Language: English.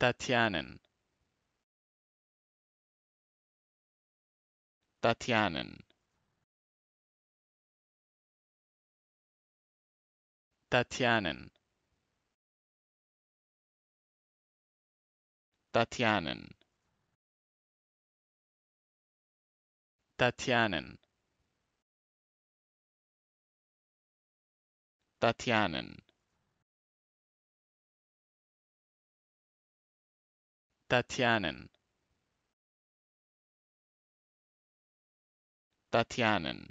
Tatjanen Tatjanen Tatjanen Tatjanen Tatjanen Tatyanen. Tatyanen.